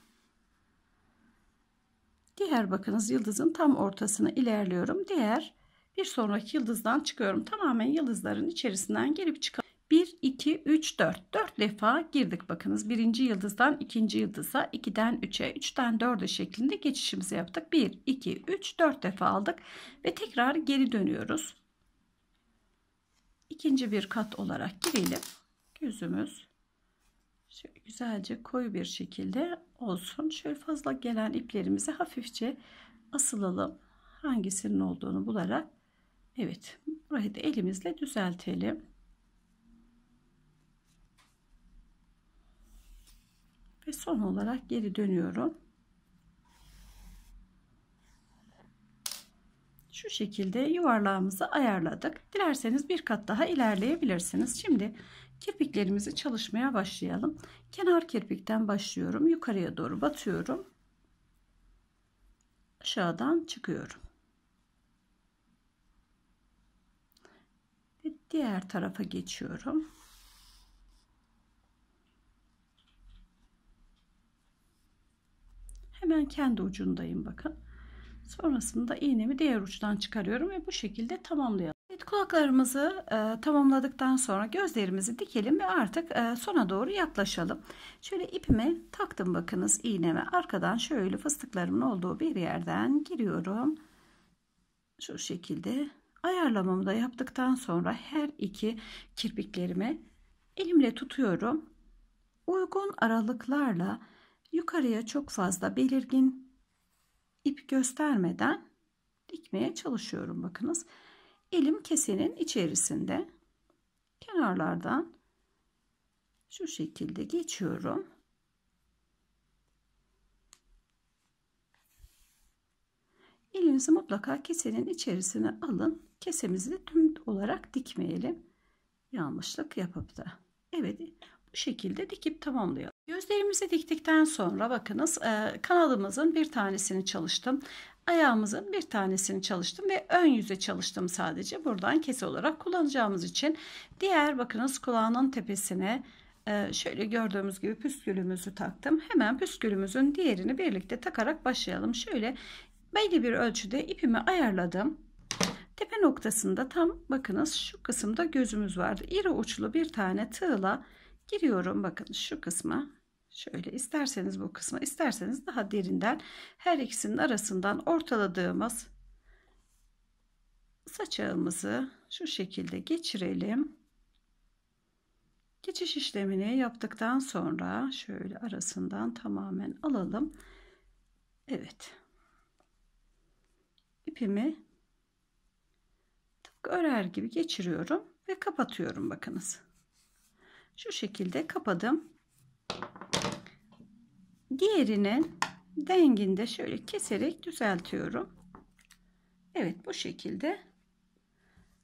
[SPEAKER 1] Diğer bakınız yıldızın tam ortasına ilerliyorum. Diğer bir sonraki yıldızdan çıkıyorum. Tamamen yıldızların içerisinden gelip çıkalım. 1, 2, 3, 4. 4 defa girdik bakınız. Birinci yıldızdan ikinci yıldıza, 2'den 3'e, 3'ten 4'e şeklinde geçişimizi yaptık. 1, 2, 3, 4 defa aldık ve tekrar geri dönüyoruz. İkinci bir kat olarak girelim. gözümüz. Şöyle güzelce koyu bir şekilde olsun. Şöyle fazla gelen iplerimizi hafifçe asılalım. Hangisinin olduğunu bularak evet burayı da elimizle düzeltelim. Ve son olarak geri dönüyorum. Şu şekilde yuvarlağımızı ayarladık. Dilerseniz bir kat daha ilerleyebilirsiniz. Şimdi kirpiklerimizi çalışmaya başlayalım. Kenar kirpikten başlıyorum. Yukarıya doğru batıyorum. Aşağıdan çıkıyorum. Ve diğer tarafa geçiyorum. Hemen kendi ucundayım bakın. Sonrasında iğnemi diğer uçtan çıkarıyorum ve bu şekilde tamamlayalım. Evet kulaklarımızı e, tamamladıktan sonra gözlerimizi dikelim ve artık e, sona doğru yaklaşalım. Şöyle ipimi taktım bakınız iğneme. Arkadan şöyle fıstıklarımın olduğu bir yerden giriyorum. Şu şekilde ayarlamamı da yaptıktan sonra her iki kirpiklerimi elimle tutuyorum. Uygun aralıklarla yukarıya çok fazla belirgin ip göstermeden dikmeye çalışıyorum bakınız. Bakınız Elim kesenin içerisinde. Kenarlardan şu şekilde geçiyorum. Elimizi mutlaka kesenin içerisine alın. Kesemizi tüm olarak dikmeyelim. Yanlışlık yapıp da. Evet bu şekilde dikip tamamlayalım. Gözlerimizi diktikten sonra bakınız e, kanalımızın bir tanesini çalıştım ayağımızın bir tanesini çalıştım ve ön yüze çalıştım sadece. Buradan kese olarak kullanacağımız için diğer bakınız kulağının tepesine e, şöyle gördüğümüz gibi püskülümüzü taktım. Hemen püskülümüzün diğerini birlikte takarak başlayalım. Şöyle belli bir ölçüde ipimi ayarladım. Tepe noktasında tam bakınız şu kısımda gözümüz vardı. iri uçlu bir tane tığla giriyorum. Bakın şu kısma Şöyle isterseniz bu kısma, isterseniz daha derinden her ikisinin arasından ortaladığımız saç şu şekilde geçirelim. Geçiş işlemini yaptıktan sonra şöyle arasından tamamen alalım. Evet. İpimi tıpkı örer gibi geçiriyorum ve kapatıyorum bakınız. Şu şekilde kapadım diğerinin denginde şöyle keserek düzeltiyorum. Evet bu şekilde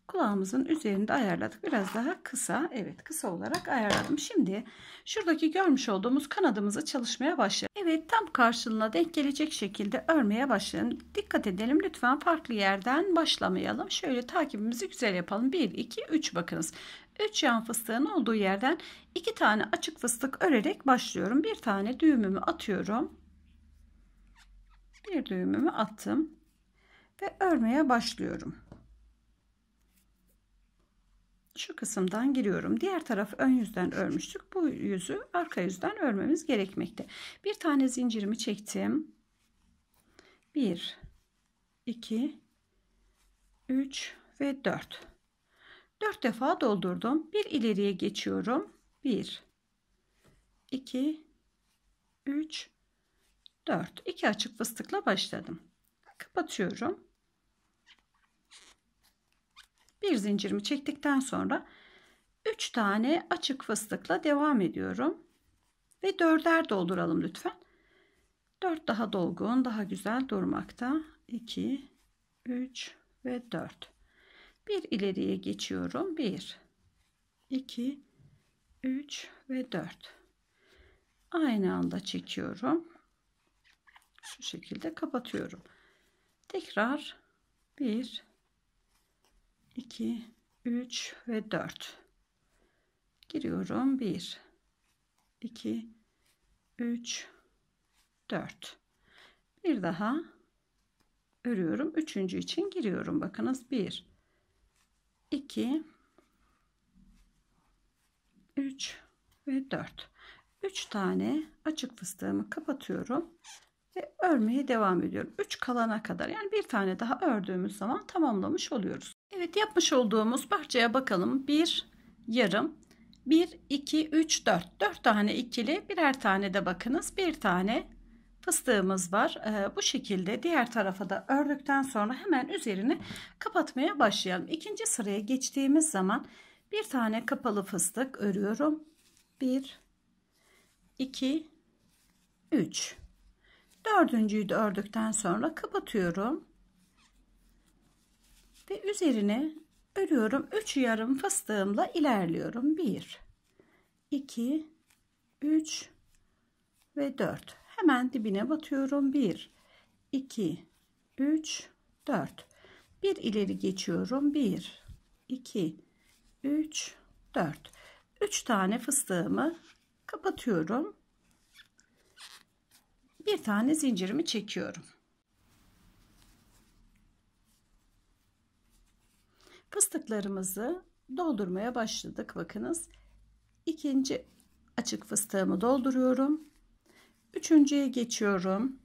[SPEAKER 1] kulağımızın üzerinde ayarladık. Biraz daha kısa. Evet kısa olarak ayarladım. Şimdi şuradaki görmüş olduğumuz kanadımızı çalışmaya başlayalım. Evet tam karşılığına denk gelecek şekilde örmeye başlayalım. Dikkat edelim lütfen farklı yerden başlamayalım. Şöyle takibimizi güzel yapalım. 1, 2, 3 bakınız. 3 yan fıstığın olduğu yerden 2 tane açık fıstık örerek başlıyorum. Bir tane düğümümü atıyorum. Bir düğümümü attım ve örmeye başlıyorum. Şu kısımdan giriyorum. Diğer tarafı ön yüzden örmüştük. Bu yüzü arka yüzden örmemiz gerekmekte. Bir tane zincirimi çektim. 1 2 3 ve 4 4 defa doldurdum. Bir ileriye geçiyorum. 1 2 3 4 2 açık fıstıkla başladım. Kapatıyorum. Bir zincirimi çektikten sonra 3 tane açık fıstıkla devam ediyorum. Ve 4'er dolduralım lütfen. 4 daha dolgun, daha güzel durmakta. 2 3 ve 4. Bir ileriye geçiyorum. 1, 2, 3 ve 4. Aynı anda çekiyorum. Şu şekilde kapatıyorum. Tekrar 1, 2, 3 ve 4. Giriyorum. 1, 2, 3, 4. Bir daha örüyorum. Üçüncü için giriyorum. Bakınız 1, 2 3 ve 4 3 tane açık fıstığımı kapatıyorum ve örmeye devam ediyorum 3 kalana kadar yani bir tane daha ördüğümüz zaman tamamlamış oluyoruz Evet yapmış olduğumuz parçaya bakalım 1 yarım 1 2 3 4 4 tane ikili birer tane de bakınız bir tane fıstığımız var. E, bu şekilde diğer tarafa da ördükten sonra hemen üzerini kapatmaya başlayalım. İkinci sıraya geçtiğimiz zaman bir tane kapalı fıstık örüyorum. 1 2 3 Dördüncüyü de ördükten sonra kapatıyorum. Ve üzerine örüyorum. 3 yarım fıstığımla ilerliyorum. 1 2 3 ve 4 Hemen dibine batıyorum. 1, 2, 3, 4. Bir ileri geçiyorum. 1, 2, 3, 4. 3 tane fıstığımı kapatıyorum. Bir tane zincirimi çekiyorum. Fıstıklarımızı doldurmaya başladık. Bakınız ikinci açık fıstığımı dolduruyorum. Üçüncüye geçiyorum.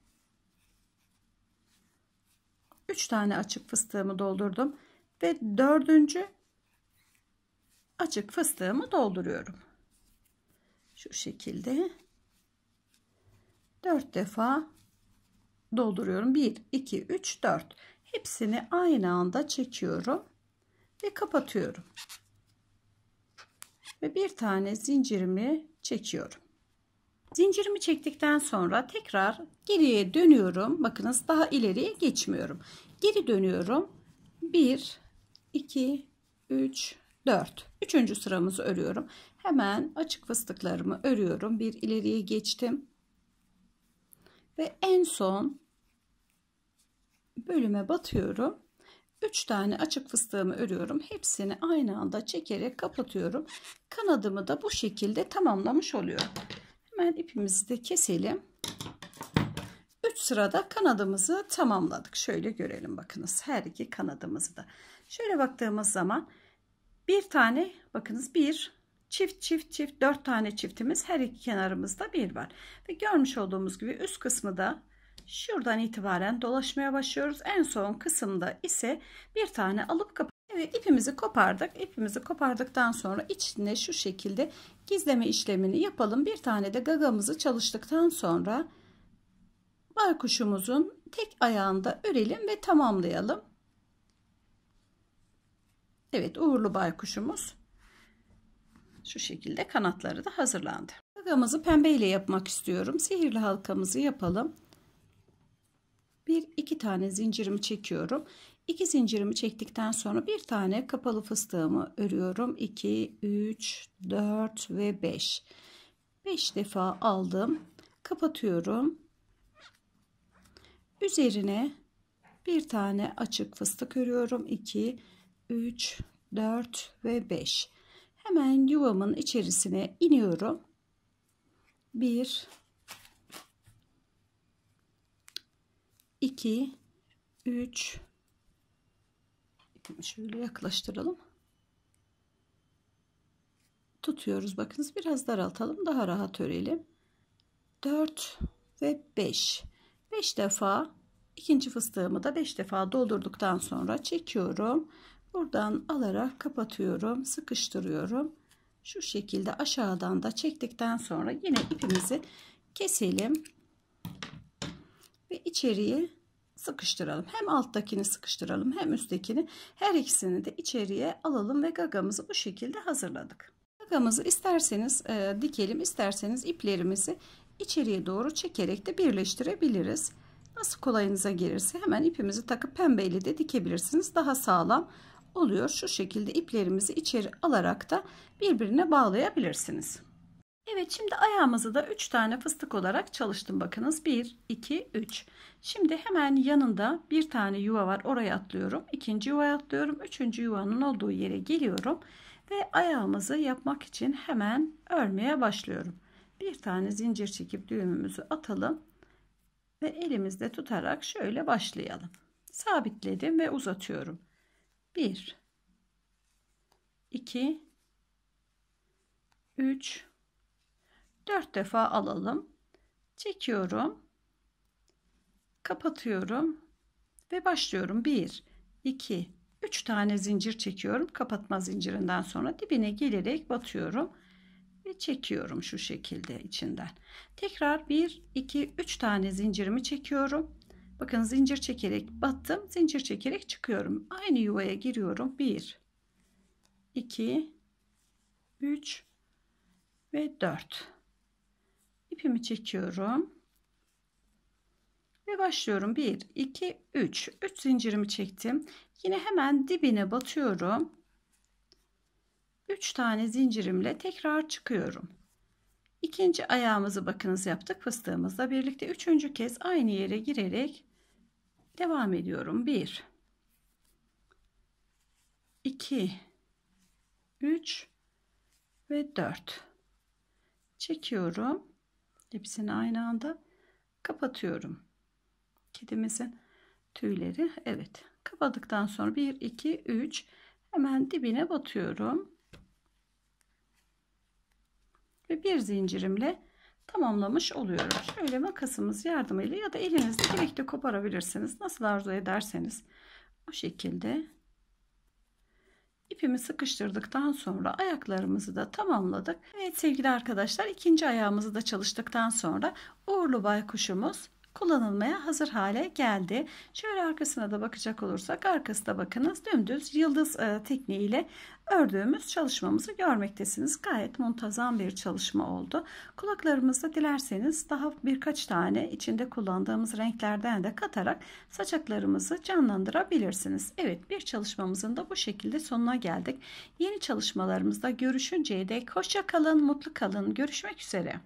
[SPEAKER 1] Üç tane açık fıstığımı doldurdum ve dördüncü açık fıstığımı dolduruyorum. Şu şekilde Dört defa dolduruyorum. Bir, iki, üç, dört. Hepsini aynı anda çekiyorum ve kapatıyorum. Ve bir tane zincirimi çekiyorum. Zincirimi çektikten sonra tekrar geriye dönüyorum. Bakınız daha ileriye geçmiyorum. Geri dönüyorum. 1, 2, 3, 4. Üçüncü sıramızı örüyorum. Hemen açık fıstıklarımı örüyorum. Bir ileriye geçtim. Ve en son bölüme batıyorum. 3 tane açık fıstığımı örüyorum. Hepsini aynı anda çekerek kapatıyorum. Kanadımı da bu şekilde tamamlamış oluyorum. Hemen ipimizi de keselim. 3 sırada kanadımızı tamamladık. Şöyle görelim bakınız her iki kanadımızı da. Şöyle baktığımız zaman bir tane bakınız bir çift çift çift dört tane çiftimiz her iki kenarımızda bir var. Ve görmüş olduğumuz gibi üst kısmı da şuradan itibaren dolaşmaya başlıyoruz. En son kısımda ise bir tane alıp kapatıyoruz. Ve ipimizi kopardık. İpimizi kopardıktan sonra içine şu şekilde gizleme işlemini yapalım. Bir tane de gagamızı çalıştıktan sonra baykuşumuzun tek ayağında örelim ve tamamlayalım. Evet uğurlu baykuşumuz şu şekilde kanatları da hazırlandı. Gagamızı pembe ile yapmak istiyorum. Sihirli halkamızı yapalım. Bir iki tane zincirimi çekiyorum. İki zincirimi çektikten sonra bir tane kapalı fıstığımı örüyorum. 2, 3, 4 ve 5. 5 defa aldım. Kapatıyorum. Üzerine bir tane açık fıstık örüyorum. 2, 3, 4 ve 5. Hemen yuvamın içerisine iniyorum. 1, 2, 3, Şöyle yaklaştıralım. Tutuyoruz bakınız biraz daraltalım daha rahat örelim. 4 ve 5. 5 defa ikinci fıstığımı da 5 defa doldurduktan sonra çekiyorum. Buradan alarak kapatıyorum, sıkıştırıyorum. Şu şekilde aşağıdan da çektikten sonra yine ipimizi keselim ve içeriye sıkıştıralım. Hem alttakini sıkıştıralım hem üsttekini. Her ikisini de içeriye alalım ve gagamızı bu şekilde hazırladık. Gagamızı isterseniz e, dikelim isterseniz iplerimizi içeriye doğru çekerek de birleştirebiliriz. Nasıl kolayınıza gelirse hemen ipimizi takıp pembeyle de dikebilirsiniz. Daha sağlam oluyor. Şu şekilde iplerimizi içeri alarak da birbirine bağlayabilirsiniz. Evet şimdi ayağımızı da 3 tane fıstık olarak çalıştım. Bakınız 1, 2, 3. Şimdi hemen yanında bir tane yuva var. Oraya atlıyorum. ikinci yuvaya atlıyorum. Üçüncü yuvanın olduğu yere geliyorum. Ve ayağımızı yapmak için hemen örmeye başlıyorum. Bir tane zincir çekip düğümümüzü atalım. Ve elimizde tutarak şöyle başlayalım. Sabitledim ve uzatıyorum. 1, 2, 3, 4 defa alalım. Çekiyorum. Kapatıyorum ve başlıyorum. 1 2 3 tane zincir çekiyorum. Kapatma zincirinden sonra dibine gelerek batıyorum ve çekiyorum şu şekilde içinden. Tekrar 1 2 3 tane zincirimi çekiyorum. Bakın zincir çekerek battım. Zincir çekerek çıkıyorum. Aynı yuvaya giriyorum. 1 2 3 ve 4 ipimi çekiyorum. Ve başlıyorum. 1, 2, 3. 3 zincirimi çektim. Yine hemen dibine batıyorum. 3 tane zincirimle tekrar çıkıyorum. ikinci ayağımızı bakınız yaptık fıstığımızla birlikte. Üçüncü kez aynı yere girerek devam ediyorum. 1, 2, 3 ve 4. Çekiyorum hepsini aynı anda kapatıyorum. Kedimizin tüyleri evet kapadıktan sonra 1 2 3 hemen dibine batıyorum. Ve bir zincirimle tamamlamış oluyorum. Şöyle makasımız yardımıyla ya da elinizle direkte koparabilirsiniz. Nasıl arzu ederseniz o şekilde İpimi sıkıştırdıktan sonra ayaklarımızı da tamamladık. Evet sevgili arkadaşlar ikinci ayağımızı da çalıştıktan sonra uğurlu baykuşumuz kullanılmaya hazır hale geldi. Şöyle arkasına da bakacak olursak arkası da bakınız dümdüz yıldız e, tekniği ile ördüğümüz çalışmamızı görmektesiniz. Gayet muntazam bir çalışma oldu. Kulaklarımızda dilerseniz daha birkaç tane içinde kullandığımız renklerden de katarak saçaklarımızı canlandırabilirsiniz. Evet bir çalışmamızın da bu şekilde sonuna geldik. Yeni çalışmalarımızda görüşünceye dek hoşça kalın, mutlu kalın. Görüşmek üzere.